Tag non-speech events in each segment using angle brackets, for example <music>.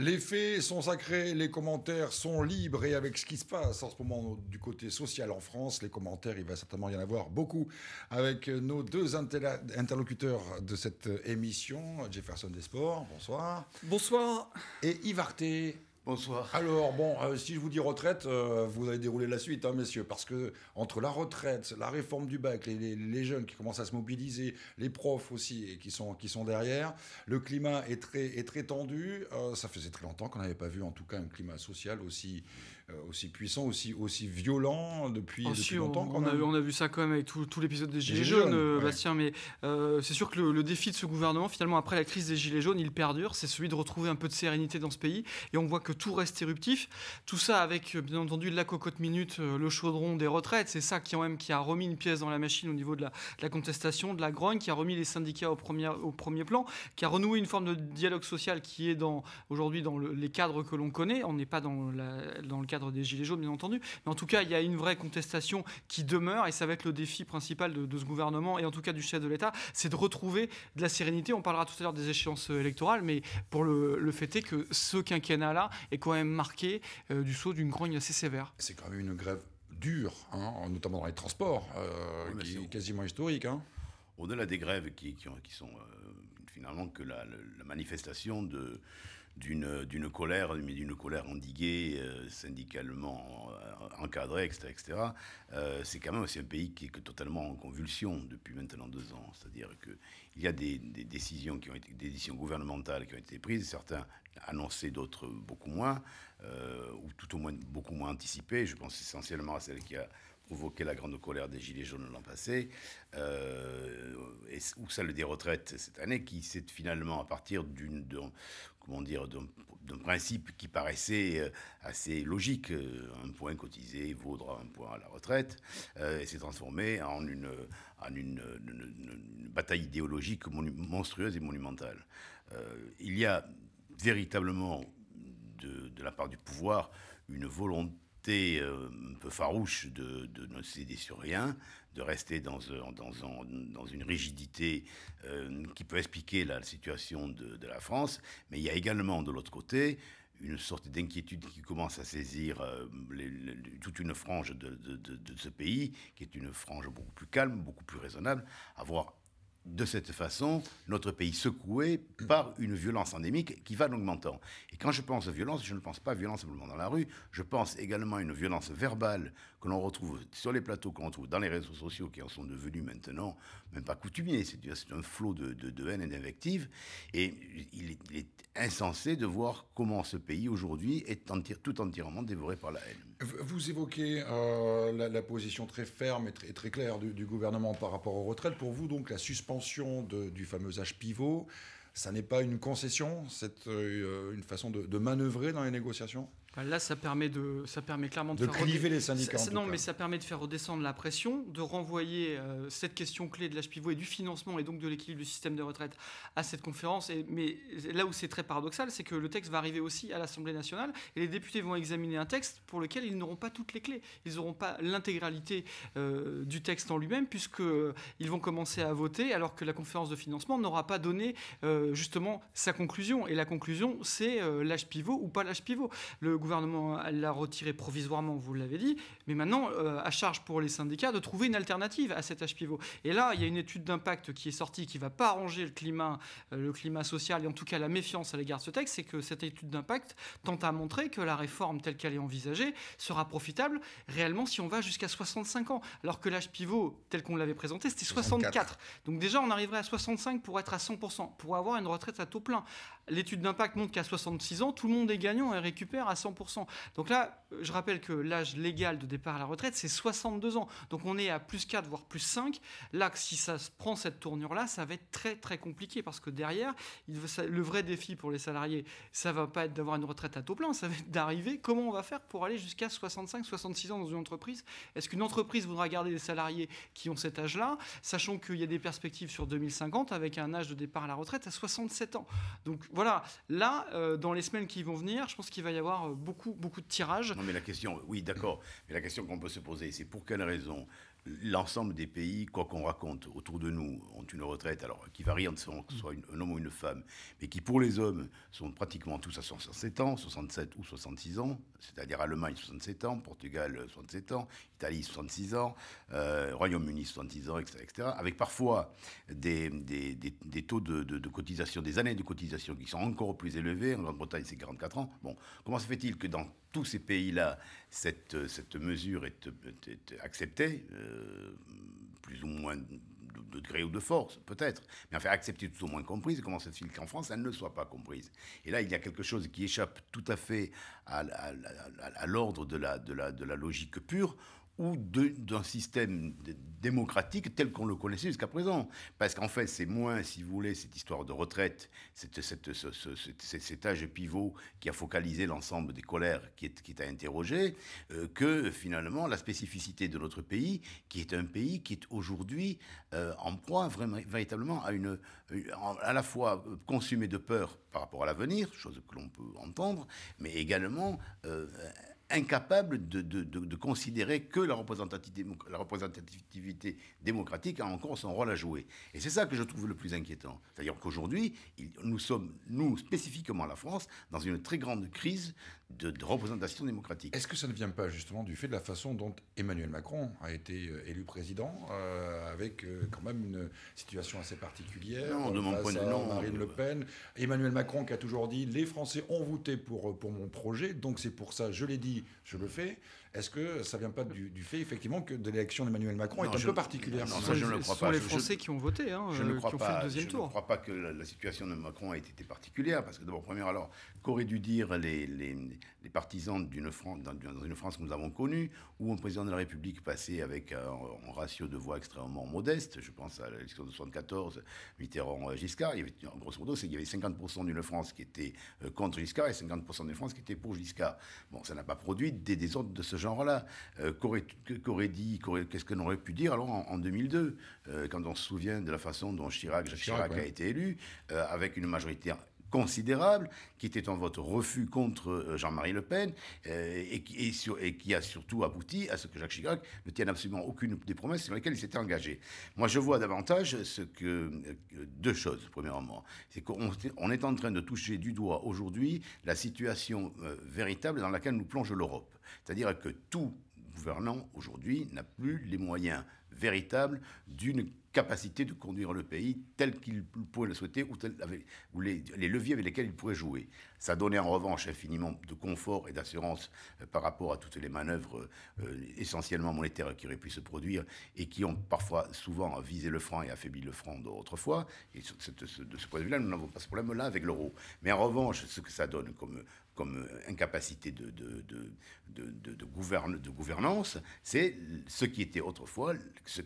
Les faits sont sacrés, les commentaires sont libres et avec ce qui se passe en ce moment du côté social en France, les commentaires, il va certainement y en avoir beaucoup avec nos deux interlocuteurs de cette émission, Jefferson Desport, bonsoir. Bonsoir. Et Yves Bonsoir. Alors, bon, euh, si je vous dis retraite, euh, vous allez dérouler la suite, hein, messieurs, parce que entre la retraite, la réforme du bac, les, jeunes qui commencent à se mobiliser, les profs aussi qui sont, qui sont derrière, le climat est très, est très tendu. Euh, ça faisait très longtemps qu'on n'avait pas vu, en tout cas, un climat social aussi, euh, aussi puissant, aussi, aussi violent depuis, ah, depuis longtemps. On, a, on, a, vu ça quand même avec tout, tout l'épisode des Gilets, jaunes, euh, Bastien, mais euh, c'est sûr que le, défi de ce gouvernement, finalement, après la crise des Gilets jaunes, il perdure, c'est celui de retrouver un peu de sérénité dans ce pays, et on voit que tout reste éruptif. Tout ça avec, bien entendu, la cocotte minute, le chaudron des retraites, c'est ça qui, quand même, qui a remis une pièce dans la machine au niveau de la, contestation, de la grogne, qui a remis les syndicats au premier, au premier plan, qui a renoué une forme de dialogue social qui est aujourd'hui dans les cadres que l'on connaît, on n'est pas dans, dans le cadre des Gilets jaunes, bien entendu. Mais en tout cas, il y a une vraie contestation qui demeure, et ça va être le défi principal de, ce gouvernement, et en tout cas du chef de l'État, c'est de retrouver de la sérénité. On parlera tout à l'heure des échéances euh, électorales, mais pour le, le fait est que ce quinquennat-là est quand même marqué euh, du saut d'une grogne assez sévère. C'est quand même une grève dure, hein, notamment dans les transports, euh, qui est, quasiment historique. Hein. Au-delà des grèves qui, qui, sont finalement que la manifestation de d'une colère, mais d'une colère endiguée, euh, syndicalement encadrée, etc. Euh, c'est quand même aussi un pays qui est totalement en convulsion depuis maintenant deux ans. C'est-à-dire qu'il y a des, décisions qui ont été, des décisions gouvernementales qui ont été prises, certains annoncés d'autres beaucoup moins, euh, ou tout au moins beaucoup moins anticipées. Je pense essentiellement à celle qui a provoqué la grande colère des Gilets jaunes l'an passé, ou celle des retraites cette année, qui s'est finalement à partir d'une comment dire, d'un principe qui paraissait euh, assez logique. Euh, un point cotisé vaudra un point à la retraite, euh, et s'est transformé en une, bataille idéologique monstrueuse et monumentale. il y a véritablement, de la part du pouvoir, une volonté euh, un peu farouche de, ne céder sur rien, de rester dans, euh, dans, une rigidité euh, qui peut expliquer la situation de, la France, mais il y a également de l'autre côté une sorte d'inquiétude qui commence à saisir toute une frange de, de, ce pays, qui est une frange beaucoup plus calme, beaucoup plus raisonnable, à voir de cette façon notre pays secoué par une violence endémique qui va en augmentant. Et quand je pense à violence, je ne pense pas à violence simplement dans la rue, je pense également à une violence verbale que l'on retrouve sur les plateaux, qu'on retrouve dans les réseaux sociaux qui en sont devenus maintenant même pas coutumiers. C'est un flot de, de, haine et d'invective. Et il est, insensé de voir comment ce pays aujourd'hui est tout entièrement dévoré par la haine. Vous évoquez euh, la, position très ferme et très, claire du, gouvernement par rapport aux retraites. Pour vous, donc, la suspension du fameux âge pivot, ça n'est pas une concession C'est euh, une façon de manœuvrer dans les négociations bah, là, ça permet, de, ça permet clairement de, de faire les syndicats. non, mais ça permet de faire redescendre la pression, de renvoyer euh, cette question clé de l'âge pivot et du financement et donc de l'équilibre du système de retraite à cette conférence. Et, mais là où c'est très paradoxal, c'est que le texte va arriver aussi à l'Assemblée nationale et les députés vont examiner un texte pour lequel ils n'auront pas toutes les clés. Ils n'auront pas l'intégralité euh, du texte en lui-même, puisqu'ils euh, vont commencer à voter alors que la conférence de financement n'aura pas donné justement sa conclusion. Et la conclusion, c'est l'âge pivot ou pas l'âge pivot. Le gouvernement l'a retiré provisoirement, vous l'avez dit, mais maintenant, euh, à charge pour les syndicats de trouver une alternative à cet âge pivot. Et là, il y a une étude d'impact qui est sortie qui ne va pas arranger le climat, euh, le climat social et en tout cas la méfiance à l'égard de ce texte, c'est que cette étude d'impact tente à montrer que la réforme telle qu'elle est envisagée sera profitable réellement si on va jusqu'à 65 ans, alors que l'âge pivot tel qu'on l'avait présenté, c'était 64. Donc déjà, on arriverait à 65 pour être à 100%, pour avoir une retraite à taux plein. L'étude d'impact montre qu'à 66 ans, tout le monde est gagnant et récupère à 100%. Donc là, je rappelle que l'âge légal de départ à la retraite, c'est 62 ans. Donc on est à plus 4, voire plus 5. Là, si ça se prend cette tournure-là, ça va être très très compliqué parce que derrière, le vrai défi pour les salariés, ça va pas être d'avoir une retraite à taux plein, ça va être d'arriver. Comment on va faire pour aller jusqu'à 65, 66 ans dans une entreprise Est-ce qu'une entreprise voudra garder des salariés qui ont cet âge-là, sachant qu'il y a des perspectives sur 2050 avec un âge de départ à la retraite à 67 ans Donc voilà, là, euh, dans les semaines qui vont venir, je pense qu'il va y avoir euh, beaucoup, beaucoup de tirages. Non, mais la question, oui, d'accord, mais la question qu'on peut se poser, c'est pour quelle raison l'ensemble des pays, quoi qu'on raconte autour de nous, ont une retraite alors, qui varie entre mm. soit un homme ou une femme, mais qui pour les hommes sont pratiquement tous à 67 ans, 67 ou 66 ans, c'est-à-dire Allemagne 67 ans, Portugal 67 ans, Italie 66 ans, euh, Royaume-Uni 66 ans, etc., etc., avec parfois des, taux de, cotisation, des années de cotisation qui sont encore plus élevées. en Grande-Bretagne c'est 44 ans. Bon, comment se fait-il que dans tous ces pays-là, cette, cette, mesure est, acceptée, euh, plus ou moins de, gré ou de force, peut-être, mais enfin acceptée tout au moins comprise, comment se fait-il qu'en France, elle ne soit pas comprise Et là, il y a quelque chose qui échappe tout à fait à, l'ordre de la logique pure ou d'un système démocratique tel qu'on le connaissait jusqu'à présent. Parce qu'en fait, c'est moins, si vous voulez, cette histoire de retraite, cette, cette, cet âge pivot qui a focalisé l'ensemble des colères qui est, qui à interroger, euh, que finalement la spécificité de notre pays, qui est un pays qui est aujourd'hui euh, en proie vraiment, véritablement à une, à la fois consumé de peur par rapport à l'avenir, chose que l'on peut entendre, mais également... Euh, incapable de, considérer que la représentativité, la représentativité, démocratique a encore son rôle à jouer. Et c'est ça que je trouve le plus inquiétant. C'est-à-dire qu'aujourd'hui, nous sommes, nous spécifiquement la France, dans une très grande crise de, représentation démocratique. Est-ce que ça ne vient pas justement du fait de la façon dont Emmanuel Macron a été euh, élu président, euh, avec euh, quand même une situation assez particulière Non, de mon point de vue, non. Marine Le Pen, Emmanuel Macron qui a toujours dit les Français ont voté pour, pour mon projet, donc c'est pour ça, je l'ai dit, je le fais. Est-ce que ça ne vient pas du, fait effectivement que de l'élection d'Emmanuel Macron est un peu particulière Non, je ne le crois pas. Ce sont les Français qui ont voté, hein, je ne crois pas, je ne crois pas que la, situation de Macron ait été particulière, parce que d'abord, première, alors, qu'auraient dû dire les les partisans d'une France, dans, une France que nous avons connue, où un président de la République passait avec un, euh, ratio de voix extrêmement modeste, je pense à l'élection de 74, Mitterrand-Giscard, euh, il y avait, grosso c'est il y avait 50% d'une France qui était euh, contre Giscard et 50% d'une France qui était pour Giscard. Bon, ça n'a pas produit des désordres de ce genre-là. qu'aurait, dit, qu'est-ce qu'on aurait pu dire alors en, 2002, quand on se souvient de la façon dont Chirac, a été élu, avec une majorité considérable, qui était en vote refus contre euh, Jean-Marie Le Pen, euh, et, qui, qui a surtout abouti à ce que Jacques Chirac ne tienne absolument aucune des promesses sur lesquelles il s'était engagé. Moi, je vois davantage ce que, euh, deux choses, premièrement. C'est qu'on est en train de toucher du doigt aujourd'hui la situation véritable dans laquelle nous plonge l'Europe. C'est-à-dire que tout gouvernant aujourd'hui n'a plus les moyens véritables d'une capacité de conduire le pays tel qu'il pourrait le souhaiter ou, tel, les, leviers avec lesquels il pourrait jouer. Ça donnait en revanche infiniment de confort et d'assurance euh, par rapport à toutes les manœuvres euh, essentiellement monétaires qui auraient pu se produire et qui ont parfois souvent visé le franc et affaibli le franc d'autrefois. Et de ce point de vue-là, nous n'avons pas ce problème-là avec l'euro. Mais en revanche, ce que ça donne comme comme euh, incapacité de, de, de, de gouvernance, c'est ce qui était autrefois, ce,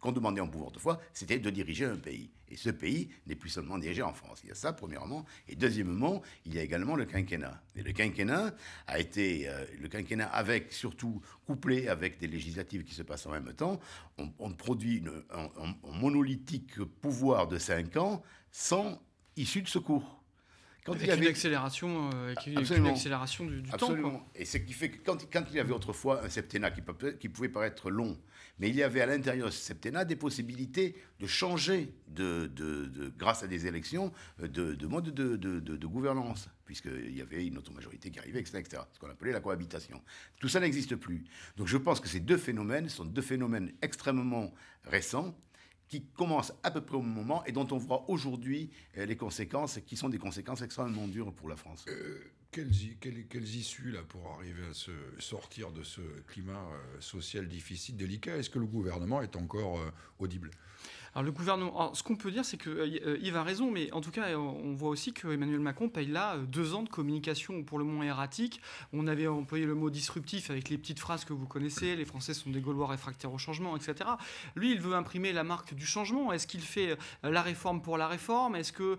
qu'on demandait en pouvoir autrefois, c'était de diriger un pays. Et ce pays n'est plus seulement dirigé en France. Il y a ça, premièrement. Et deuxièmement, il y a également le quinquennat. Et le quinquennat a été, euh, le quinquennat avec, surtout, couplé avec des législatives qui se passent en même temps, on, produit une, un, un monolithique pouvoir de cinq ans sans issue de secours quand il y avait euh, une accélération, une accélération du, absolument. temps. Quoi. Et ce qui fait que quand, quand, il y avait autrefois un septennat qui, qui, pouvait paraître long, mais il y avait à l'intérieur de ce septennat des possibilités de changer, de, de, grâce à des élections, euh, de, mode de, gouvernance, puisqu'il y avait une autre majorité qui arrivait, etc., etc. ce qu'on appelait la cohabitation. Tout ça n'existe plus. Donc je pense que ces deux phénomènes sont deux phénomènes extrêmement récents qui commence à peu près au moment et dont on voit aujourd'hui euh, les conséquences, qui sont des conséquences extrêmement dures pour la France. Euh, quelles, issues là pour arriver à se sortir de ce climat euh, social difficile, délicat Est-ce que le gouvernement est encore audible alors le gouvernement, ce qu'on peut dire, c'est que euh, euh, Yves a raison, mais en tout cas, euh, on voit aussi que Emmanuel Macron paye là deux ans de communication pour le moins erratique. On avait employé le mot disruptif avec les petites phrases que vous connaissez, les Français sont des Gaulois réfractaires au changement, etc. Lui, il veut imprimer la marque du changement. Est-ce qu'il fait la réforme pour la réforme Est-ce que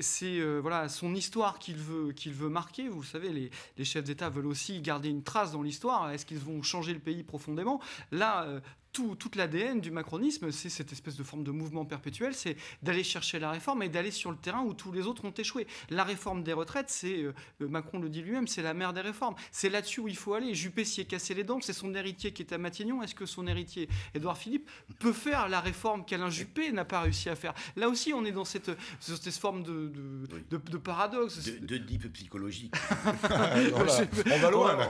c'est voilà son histoire qu'il veut qu'il veut marquer Vous savez, les, les chefs d'État veulent aussi garder une trace dans l'histoire. Est-ce qu'ils vont changer le pays profondément Là, tout, toute l'ADN du macronisme, c'est cette espèce de forme de mouvement perpétuel, c'est d'aller chercher la réforme et d'aller sur le terrain où tous les autres ont échoué. La réforme des retraites, c'est, euh, euh, Macron le dit lui-même, c'est la mère des réformes. C'est là-dessus où il faut aller. Juppé s'y est cassé les dents, c'est son héritier qui est à Matignon. Est-ce que son héritier, Édouard Philippe, peut faire la réforme qu'Alain Juppé n'a pas réussi à faire Là aussi, on est dans cette, cette forme de, de, paradoxe. De, deep psychologique. <laughs> on va loin,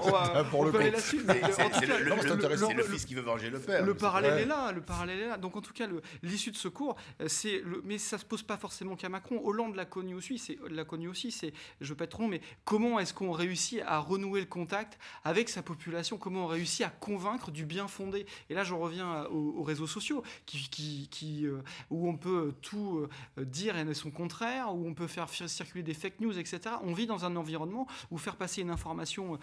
pour le coup. Euh, c'est le, fils qui veut venger le père le parallèle est là, le parallèle là. Donc en tout cas, l'issue de ce cours, euh, c'est mais ça se pose pas forcément qu'à Macron. Hollande l'a connu aussi, c'est l'a connu aussi. C'est, je vais pas être mais comment est-ce qu'on réussit à renouer le contact avec sa population Comment on réussit à convaincre du bien fondé Et là, je reviens aux, réseaux sociaux, qui, euh, où on peut euh, tout dire et son contraire, où on peut faire circuler des fake news, etc. On vit dans un environnement où faire passer une information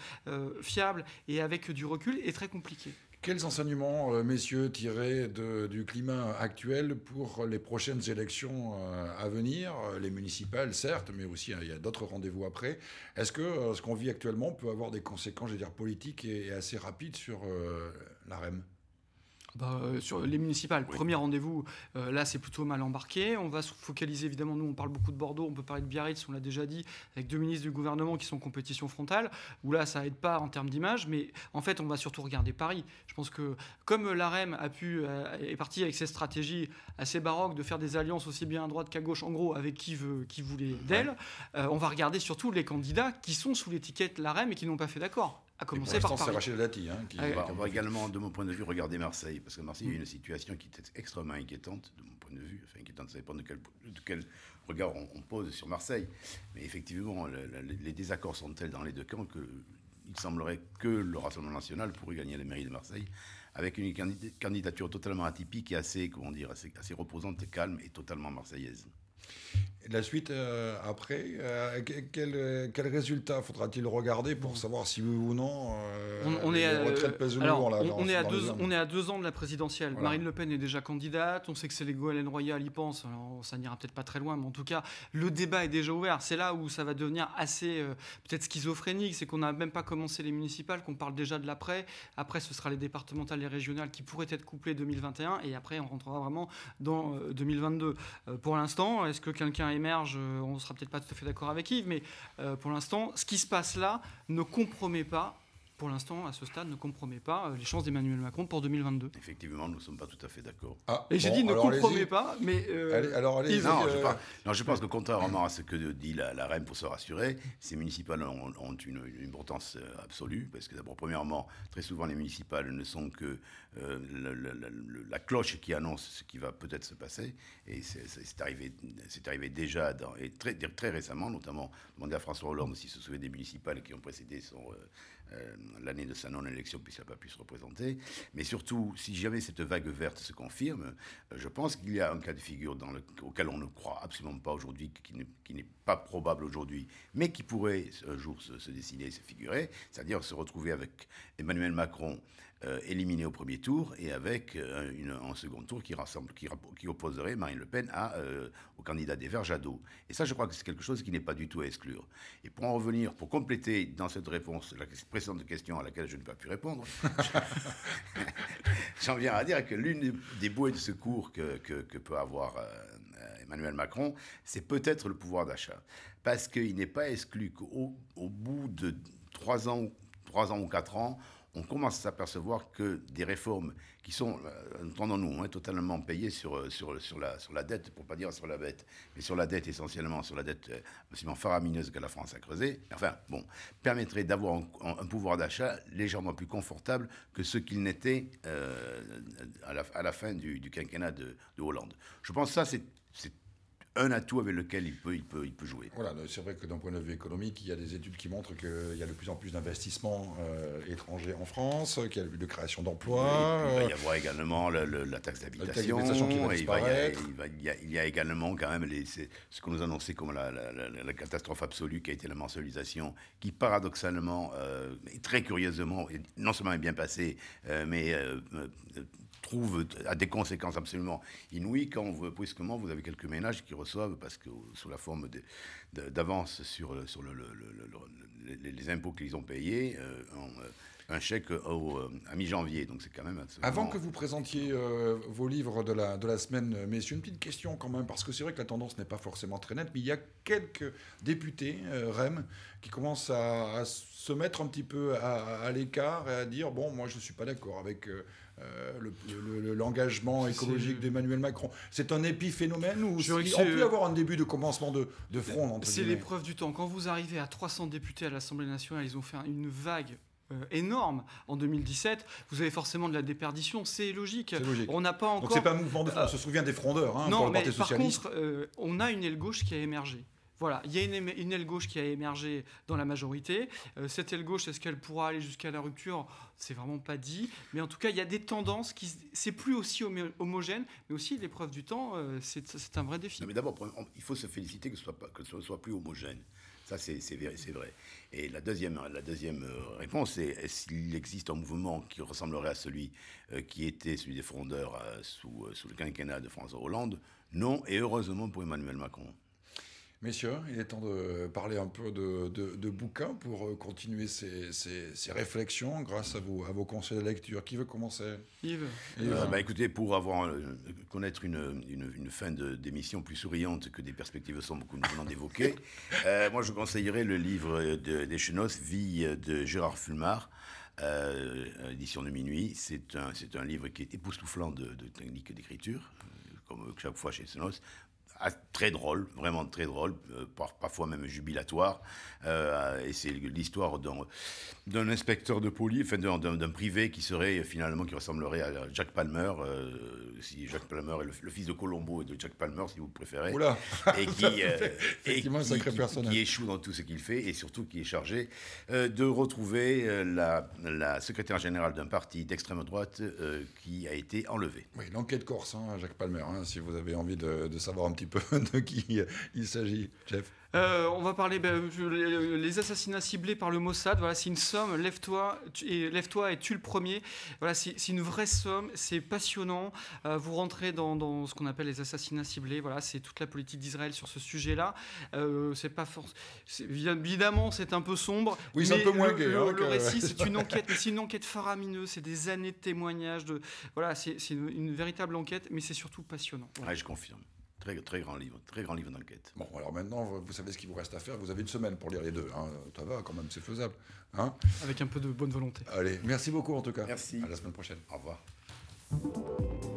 fiable et avec du recul est très compliqué. Quels enseignements, euh, messieurs, tirer du climat actuel pour les prochaines élections euh, à venir, les municipales certes, mais aussi hein, il y a d'autres rendez-vous après Est-ce que euh, ce qu'on vit actuellement peut avoir des conséquences, je dire, politiques et, assez rapides sur la REM bah, euh, sur les municipales, premier rendez-vous, euh, là c'est plutôt mal embarqué. On va se focaliser évidemment, nous on parle beaucoup de Bordeaux, on peut parler de Biarritz, on l'a déjà dit, avec deux ministres du gouvernement qui sont en compétition frontale, où là ça aide pas en termes d'image, mais en fait on va surtout regarder Paris. Je pense que comme l'AREM a pu, euh, est parti avec ses stratégies assez baroques de faire des alliances aussi bien à droite qu'à gauche, en gros avec qui, veut, qui voulait d'elle, on va regarder surtout les candidats qui sont sous l'étiquette l'AREM et qui n'ont pas fait d'accord. À commencer par. Dati. Hein, ah bah, on va également, de mon point de vue, regarder Marseille. Parce que Marseille une mm. situation qui est extrêmement inquiétante, de mon point de vue. Enfin, inquiétante, ça dépend de quel, regard on, pose sur Marseille. Mais effectivement, les désaccords sont tels dans les deux camps que. Il semblerait que le Rassemblement national pourrait gagner la mairie de Marseille avec une candidature totalement atypique et assez, comment dire, assez, assez reposante, calme et totalement marseillaise. La suite euh, après, euh, euh, quel, résultat faudra-t-il regarder pour savoir si oui ou non on, est à, on, est à deux, ans de la présidentielle. Marine Le Pen est déjà candidate. On sait que c'est les Goëlen Royal y pensent. Alors ça n'ira peut-être pas très loin, mais en tout cas, le débat est déjà ouvert. C'est là où ça va devenir assez peut-être schizophrénique. C'est qu'on n'a même pas commencé les municipales, qu'on parle déjà de l'après. Après, ce sera les départementales, les régionales qui pourraient être couplées 2021. Et après, on rentrera vraiment dans 2022. pour l'instant, est-ce que quelqu'un euh, on ne sera peut-être pas tout à fait d'accord avec Yves, mais euh, pour l'instant, ce qui se passe là ne compromet pas pour l'instant, à ce stade, ne compromet pas euh, les chances d'Emmanuel Macron pour 2022. Effectivement, nous ne sommes pas tout à fait d'accord. Ah, et j'ai dit ne compromet pas, mais... Euh, allez, alors allez euh, non, je pense, je pense que contrairement à ce que dit la, la REM pour se rassurer, ces municipales ont, une, importance absolue, parce que d'abord, premièrement, très souvent, les municipales ne sont que la, cloche qui annonce ce qui va peut-être se passer, et c'est arrivé, arrivé déjà, dans, et très, très récemment, notamment, mandat à François Hollande si se souvient des municipales qui ont précédé son euh, l'année de sa non-élection puisqu'il n'a pas pu se représenter. Mais surtout, si jamais cette vague verte se confirme, euh, je pense qu'il y a un cas de figure dans auquel on ne croit absolument pas aujourd'hui, qui n'est pas probable aujourd'hui, mais qui pourrait un jour se, dessiner, se figurer, c'est-à-dire se retrouver avec Emmanuel Macron euh, éliminé au premier tour et avec une, un second tour qui, rassemble, qui, qui opposerait Marine Le Pen à, au candidat des Verts Jadot. Et ça, je crois que c'est quelque chose qui n'est pas du tout à exclure. Et pour en revenir, pour compléter dans cette réponse la question de question à laquelle je n'ai pas pu répondre, <laughs> j'en viens à dire que l'une des bouées de secours que, peut avoir euh, Emmanuel Macron, c'est peut-être le pouvoir d'achat. Parce qu'il n'est pas exclu qu'au bout de trois ans, 3 ans ou 4 ans, on commence à s'apercevoir que des réformes qui sont, euh, entendons-nous, hein, totalement payés sur, euh, sur, sur, la, sur la dette, pour pas dire sur la dette, mais sur la dette essentiellement, sur la dette euh, absolument faramineuse que la France a creusée, enfin, bon, permettrait d'avoir un, pouvoir d'achat légèrement plus confortable que ce qu'il n'était à, la, fin du, quinquennat de, de, Hollande. Je pense ça, c'est un atout avec lequel il peut, il peut, il peut jouer. Voilà, c'est vrai que d'un point de vue économique, il y a des études qui montrent qu'il y a de plus en plus d'investissements euh, étrangers en France, qu'il y a de création d'emplois. Il va y euh, avoir également la taxe d'habitation. Il, y a également quand même ce qu'on nous annonçait comme la, catastrophe absolue qui a été la mensualisation, qui paradoxalement, euh, très curieusement, non seulement est bien passée, mais trouve à des conséquences absolument inouïes quand vous, vous avez quelques ménages qui reçoivent, parce que sous la forme d'avance sur, sur le, les impôts qu'ils ont payés, euh, euh, un, chèque au, euh, à mi-janvier. Donc c'est quand même Avant que vous présentiez vos livres de la, de la semaine, une petite question quand même, parce que c'est vrai que la tendance n'est pas forcément très nette, mais il y a quelques députés, REM, qui commencent à, se mettre un petit peu à, à l'écart et à dire, bon, moi je suis pas d'accord avec euh, l'engagement écologique d'Emmanuel Macron. C'est un épiphénomène ou on peut avoir un début de commencement de, de front C'est l'épreuve du temps. Quand vous arrivez à 300 députés à l'Assemblée nationale, ils ont fait une vague euh, énorme en 2017, vous avez forcément de la déperdition, c'est logique. On n'a pas encore. Donc c'est pas un mouvement de on se souvient des frondeurs. Hein, non, pour mais le Parti par contre, euh, on a une aile gauche qui a émergé. Voilà, il y a une, aile gauche qui a émergé dans la majorité. Euh, cette aile gauche, est-ce qu'elle pourra aller jusqu'à la rupture C'est vraiment pas dit. Mais en tout cas, il y a des tendances qui. C'est plus aussi homogène, mais aussi l'épreuve du temps, euh, c'est un vrai défi. mais d'abord, il faut se féliciter que ce soit, soit plus homogène. Ça, c'est vrai, vrai. Et la deuxième, la deuxième euh, réponse, c'est s'il existe un mouvement qui ressemblerait à celui qui était celui des frondeurs sous le quinquennat de François Hollande, non, et heureusement pour Emmanuel Macron. Messieurs, il est temps de parler un peu de, bouquin bouquins pour euh, continuer ces, réflexions grâce à vos, à vos conseils de lecture. Qui veut commencer Yves. Euh, bah, écoutez, pour avoir, euh, connaître une, fin d'émission plus souriante que des perspectives sombres que nous venons d'évoquer, <laughs> moi je conseillerais le livre des Chenos, Vie de Gérard Fulmar. édition de minuit, c'est un, livre qui est époustouflant de, technique d'écriture, comme chaque fois chez Sonos, ah, très drôle, vraiment très drôle, euh, parfois même jubilatoire. Euh, et c'est l'histoire d'un inspecteur de police, enfin d'un privé qui serait euh, finalement, qui ressemblerait à Jack Palmer, si Jack Palmer est le, fils de Colombo et de Jack Palmer, si vous préférez. Et <laughs> qui, échoue dans tout ce qu'il fait et surtout qui est chargé de retrouver la, secrétaire générale d'un parti d'extrême droite qui a été enlevée. Oui, l'enquête corse, hein, Jacques Palmer, hein, si vous avez envie de, de savoir un petit <laughs> de qui euh, il s'agit, euh, on va parler ben, les assassinats ciblés par le Mossad. Voilà, c'est une somme. Lève-toi et lève-toi et tue le premier. Voilà, c'est une vraie somme. C'est passionnant. Euh, vous rentrez dans, ce qu'on appelle les assassinats ciblés. Voilà, c'est toute la politique d'Israël sur ce sujet-là. c'est pas force. Évidemment, c'est un peu sombre. Oui, c'est un peu moins le, gay. Hein, récit, c'est une <laughs> enquête. une enquête faramineuse. C'est des années de témoignages. voilà, c'est une, véritable enquête, mais c'est surtout passionnant. je confirme. Très, grand livre, très grand livre d'enquête. Bon, alors maintenant, vous savez ce qu'il vous reste à faire. Vous avez une semaine pour lire les deux. Hein. Ça va, quand même, c'est faisable. Hein. Avec un peu de bonne volonté. Allez, merci beaucoup en tout cas. Merci. À la semaine prochaine. Au revoir.